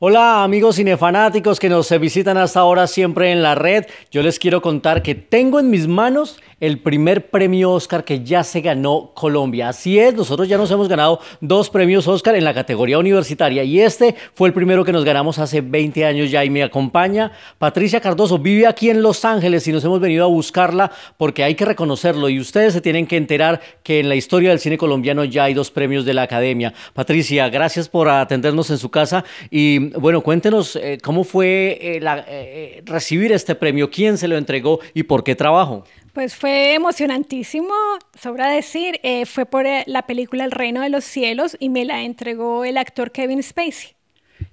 Hola amigos cinefanáticos que nos visitan hasta ahora siempre en la red. Yo les quiero contar que tengo en mis manos el primer premio Oscar que ya se ganó Colombia. Así es, nosotros ya nos hemos ganado dos premios Oscar en la categoría universitaria y este fue el primero que nos ganamos hace 20 años ya y me acompaña Patricia Cardoso. Vive aquí en Los Ángeles y nos hemos venido a buscarla porque hay que reconocerlo y ustedes se tienen que enterar que en la historia del cine colombiano ya hay dos premios de la academia. Patricia, gracias por atendernos en su casa y Em, bueno, cuéntenos eh, cómo fue eh, eh, recibir este premio, quién se lo entregó y por qué trabajo. Pues fue emocionantísimo, sobra decir, fue por la película El Reino de los Cielos y me la entregó el actor Kevin Spacey.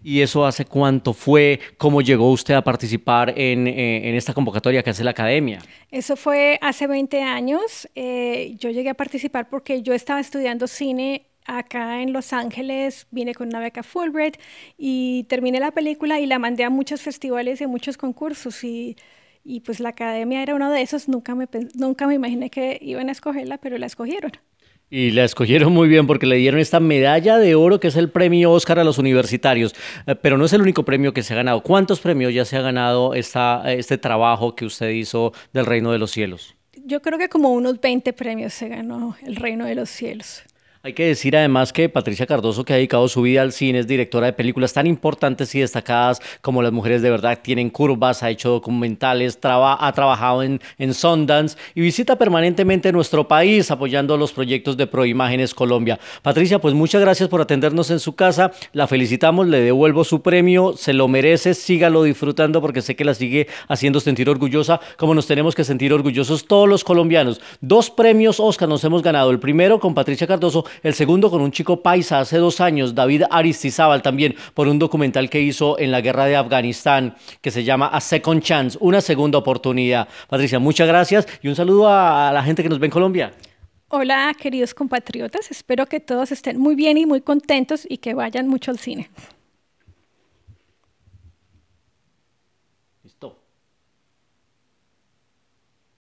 ¿Y eso hace cuánto fue? ¿Cómo llegó usted a participar en, en esta convocatoria que hace la academia? Eso fue hace 20 años. yo llegué a participar porque yo estaba estudiando cine acá en Los Ángeles, vine con una beca Fulbright y terminé la película y la mandé a muchos festivales y a muchos concursos y, y pues la academia era uno de esos, nunca me, nunca me imaginé que iban a escogerla, pero la escogieron. Y la escogieron muy bien porque le dieron esta medalla de oro que es el premio Oscar a los universitarios. Eh, pero no es el único premio que se ha ganado. ¿Cuántos premios ya se ha ganado este trabajo que usted hizo del Reino de los Cielos? Yo creo que como unos 20 premios se ganó el Reino de los Cielos. Hay que decir además que Patricia Cardoso, que ha dedicado su vida al cine, es directora de películas tan importantes y destacadas como Las Mujeres de Verdad Tienen Curvas, ha hecho documentales, ha trabajado en, en Sundance y visita permanentemente nuestro país apoyando los proyectos de Proimágenes Colombia. Patricia, pues muchas gracias por atendernos en su casa, la felicitamos, le devuelvo su premio, se lo merece, sígalo disfrutando porque sé que la sigue haciendo sentir orgullosa como nos tenemos que sentir orgullosos todos los colombianos. Dos premios Oscar nos hemos ganado, el primero con Patricia Cardoso el segundo con un chico paisa hace dos años, David Aristizábal también, por un documental que hizo en la guerra de Afganistán que se llama A Second Chance, una segunda oportunidad. Patricia, muchas gracias y un saludo a la gente que nos ve en Colombia. Hola, queridos compatriotas, espero que todos estén muy bien y muy contentos y que vayan mucho al cine. Listo.